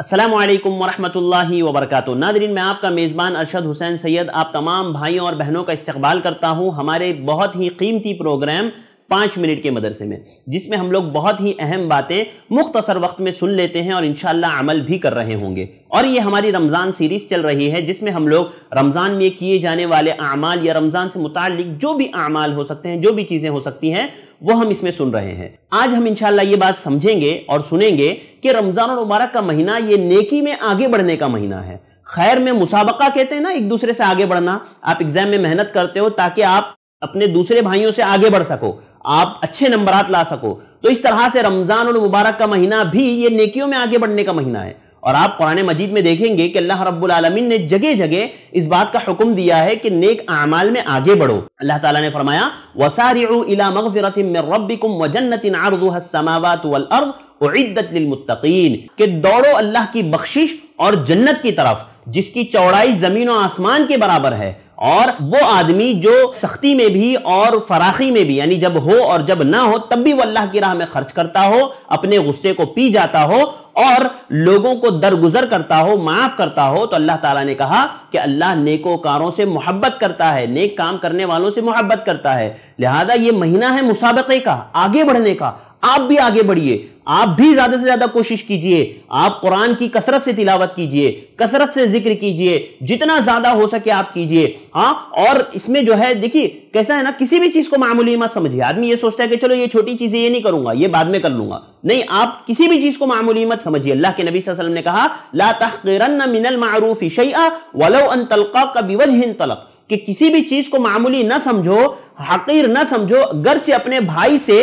असलम वरहमल वबरक नादरीन मैं आपका मेज़बान अरशद हुसैन सैयद आप तमाम भाइयों और बहनों का इस्तकबाल करता हूँ हमारे बहुत ही कीमती प्रोग्राम पाँच मिनट के मदरसे में जिसमें हम लोग बहुत ही अहम बातें मुख्तसर वक्त में सुन लेते हैं और इन अमल भी कर रहे होंगे और ये हमारी रमज़ान सीरीज़ चल रही है जिसमें हम लोग रमज़ान में किए जाने वाले अमाल या रमज़ान से मुतल जो भी अमाल हो सकते हैं जो भी चीज़ें हो सकती हैं वो हम इसमें सुन रहे हैं आज हम इंशाला ये बात समझेंगे और सुनेंगे कि रमज़ान और मुबारक का महीना ये नेकी में आगे बढ़ने का महीना है खैर में मुसाबका कहते हैं ना एक दूसरे से आगे बढ़ना आप एग्जाम में मेहनत करते हो ताकि आप अपने दूसरे भाइयों से आगे बढ़ सको आप अच्छे नंबर ला सको तो इस तरह से रमज़ान और मुबारक का महीना भी ये नेकियों में आगे बढ़ने का महीना है और आप कुरान मजीद में देखेंगे कि अल्लाह रब्बुल आलमीन ने जगह जगह इस बात का हुक्म दिया है कि नेक अमाल में आगे बढ़ो अल्लाह ताला ने फरमाया वसारिला मगफिरतिम जन्नतिन आरदुहस्समावात वल अर्ज़ उइद्दत लिलमुत्तकीन कि दौड़ो अल्लाह की बख्शिश और जन्नत की तरफ जिसकी चौड़ाई जमीन और आसमान के बराबर है और वो आदमी जो सख्ती में भी और फराखी में भी यानी जब हो और जब ना हो तब भी वो अल्लाह की राह में खर्च करता हो अपने गुस्से को पी जाता हो और लोगों को दरगुजर करता हो माफ करता हो तो अल्लाह ताला ने कहा कि अल्लाह नेकोकारों से मोहब्बत करता है नेक काम करने वालों से मोहब्बत करता है लिहाजा ये महीना है मुसाबके का आगे बढ़ने का आप भी आगे बढ़िए आप भी ज्यादा से ज्यादा कोशिश कीजिए आप कुरान की कसरत से तिलावत कीजिए कसरत से जिक्र कीजिए जितना ज्यादा हो सके आप कीजिए हाँ और इसमें जो है देखिए कैसा है ना किसी भी चीज को मामूली मत समझिए आदमी ये सोचता है कि चलो ये छोटी चीजें ये नहीं करूंगा ये बाद में कर लूंगा नहीं आप किसी भी चीज को मामूली मत समझिए अल्लाह के नबी वसल्लम ने कहा ला तहरन मिनल मारूफ वलो अन तलका का बिवज हिन तलक कि किसी भी चीज को मामूली ना समझो हकीर ना समझो गर्च अपने भाई से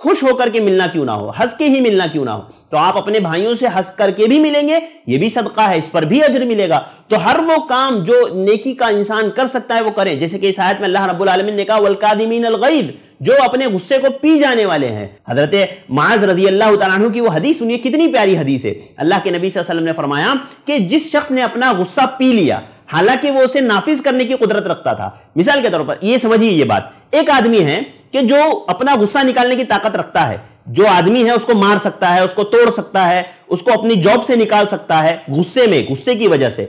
खुश होकर के मिलना क्यों ना हो हंस के ही मिलना क्यों ना हो तो आप अपने भाइयों से हंस करके भी मिलेंगे ये भी सदका है इस पर भी अजर मिलेगा तो हर वो काम जो नेकी का इंसान कर सकता है वो करें जैसे कि इस आयत में अल्लाह रब्बुल आलमीन ने कहा वलकादिमीन अलगैद जो अपने गुस्से को पी जाने वाले हैं हजरत माज रजी अल्लाह तु की वो हदीस सुनिए कितनी प्यारी हदीस है अल्लाह के नबी वसल्लम ने फरमाया कि जिस शख्स ने अपना गुस्सा पी लिया हालांकि वो उसे नाफिज करने की कुदरत रखता था मिसाल के तौर पर ये समझिए ये बात एक आदमी है कि जो अपना गुस्सा निकालने की ताकत रखता है जो आदमी है उसको मार सकता है उसको तोड़ सकता है उसको अपनी जॉब से निकाल सकता है गुस्से में गुस्से की वजह से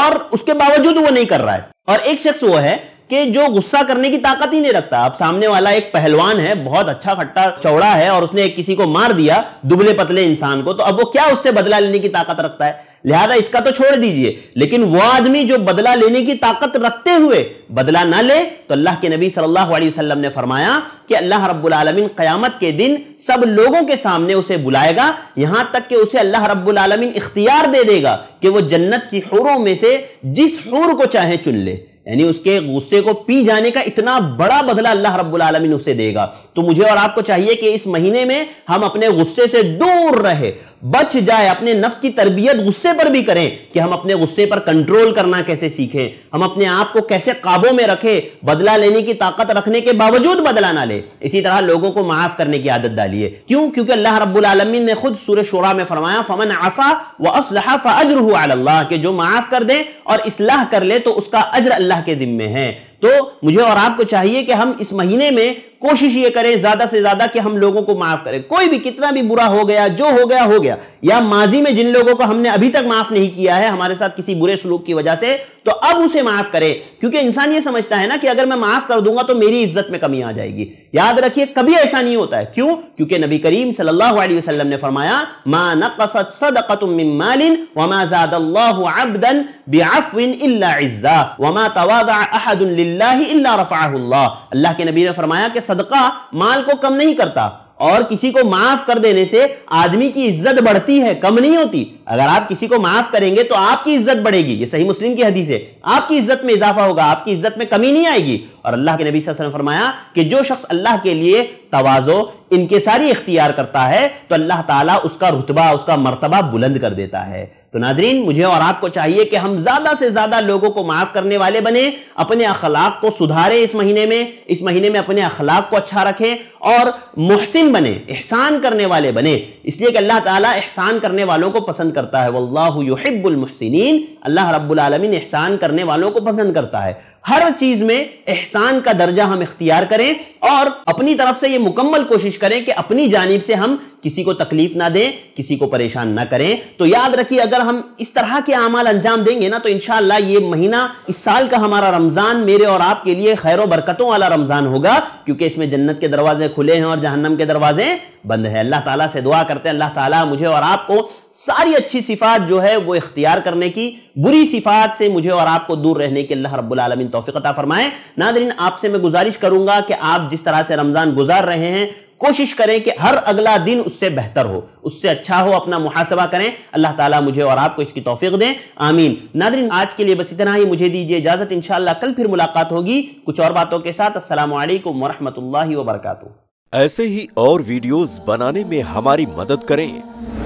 और उसके बावजूद वो नहीं कर रहा है और एक शख्स वो है कि जो गुस्सा करने की ताकत ही नहीं रखता अब सामने वाला एक पहलवान है बहुत अच्छा खट्टा चौड़ा है और उसने किसी को मार दिया दुबले पतले इंसान को तो अब वो क्या उससे बदला लेने की ताकत रखता है लिहाजा इसका तो छोड़ दीजिए लेकिन वह आदमी जो बदला लेने की ताकत रखते हुए बदला ना ले तो अल्लाह के नबी सल्लल्लाहु अलैहि वसल्लम ने फरमाया कि अल्लाह रब्बुल आलमीन क़यामत के दिन सब लोगों के सामने उसे बुलाएगा यहां तक कि उसे अल्लाह रब्बुल आलमीन इख्तियार दे देगा कि वह जन्नत की हूरों में से जिस हूर को चाहे चुन ले यानी उसके गुस्से को पी जाने का इतना बड़ा बदला अल्लाह रब्बुल आलमीन उसे देगा तो मुझे और आपको चाहिए कि इस महीने में हम अपने गुस्से से दूर रहे बच जाए अपने नफ्स की तरबियत गुस्से पर भी करें कि हम अपने गुस्से पर कंट्रोल करना कैसे सीखें हम अपने आप को कैसे काबू में रखें बदला लेने की ताकत रखने के बावजूद बदला ना ले इसी तरह लोगों को माफ करने की आदत डालिए क्यों क्योंकि अल्लाह रब्बुल आलमीन ने खुद सूर्य शुरा में फरमाया फमन आफा व असलहा हुआ के जो माफ कर दे और इसलाह कर ले तो उसका अजर अल्लाह के जिम्मे है तो मुझे और आपको चाहिए कि हम इस महीने में कोशिश ये करें ज्यादा से ज्यादा कि हम लोगों को माफ करें कोई भी कितना भी बुरा हो गया जो हो गया हो गया या माजी में जिन लोगों को हमने अभी तक माफ नहीं किया है हमारे साथ किसी बुरे सलूक की वजह से तो अब उसे माफ करे क्योंकि इंसान ये समझता है ना कि अगर मैं माफ कर दूंगा तो मेरी इज्जत में कमी आ जाएगी याद रखिए कभी ऐसा नहीं होता है क्यों क्योंकि नबी करीम सल्लल्लाहु अलैहि वसल्लम ने फरमाया के नबी ने फरमाया कि सदका माल को कम नहीं करता और किसी को माफ कर देने से आदमी की इज्जत बढ़ती है कम नहीं होती अगर आप किसी को माफ करेंगे तो आपकी इज्जत बढ़ेगी ये सही मुस्लिम की हदीस है आपकी इज्जत में इजाफा होगा आपकी इज्जत में कमी नहीं आएगी और अल्लाह के नबी वसल्लम फरमाया कि जो शख्स अल्लाह के लिए तोज़ो इनके सारी इख्तियार करता है तो अल्लाह ताला उसका रुतबा उसका मर्तबा बुलंद कर देता है तो नाजरीन मुझे और आपको चाहिए कि हम ज्यादा से ज्यादा लोगों को माफ करने वाले बने अपने अखलाक को सुधारें इस महीने में इस महीने में अपने अखलाक को अच्छा रखें और मुहसिन बने एहसान करने वाले बने इसलिए कि अल्लाह ताला एहसान करने वालों को पसंद करता है वल्लाहुहिबुलमहसिन अल्लाह रब्बुल आलमीन एहसान करने वालों को पसंद करता है हर चीज में एहसान का दर्जा हम इख्तियार करें और अपनी तरफ से ये मुकम्मल कोशिश करें कि अपनी जानब से हम किसी को तकलीफ ना दें किसी को परेशान ना करें तो याद रखिए अगर हम इस तरह के अमाल अंजाम देंगे ना तो इनशाला ये महीना इस साल का हमारा रमजान मेरे और आपके लिए खैर बरकतों वाला रमजान होगा क्योंकि इसमें जन्नत के दरवाजे खुले हैं और जहन्नम के दरवाजे बंद है अल्लाह ताला से दुआ करते हैं अल्लाह ताला मुझे और आपको सारी अच्छी सिफात जो है वो इख्तियार करने की बुरी सिफात से मुझे और आपको दूर रहने के अल्लाह रब्बुल आलमीन तोफिकता फरमाए नादरीन आपसे मैं गुजारिश करूंगा कि आप जिस तरह से रमज़ान गुजार रहे हैं कोशिश करें कि हर अगला दिन उससे बेहतर हो उससे अच्छा हो अपना मुहासबा करें अल्लाह ताला मुझे और आपको इसकी तोफीक दें आमीन नादरीन आज के लिए बस इतना ही मुझे दीजिए इजाजत इंशाला कल फिर मुलाकात होगी कुछ और बातों के साथ असल वरहमत ला वरक ऐसे ही और वीडियोज बनाने में हमारी मदद करें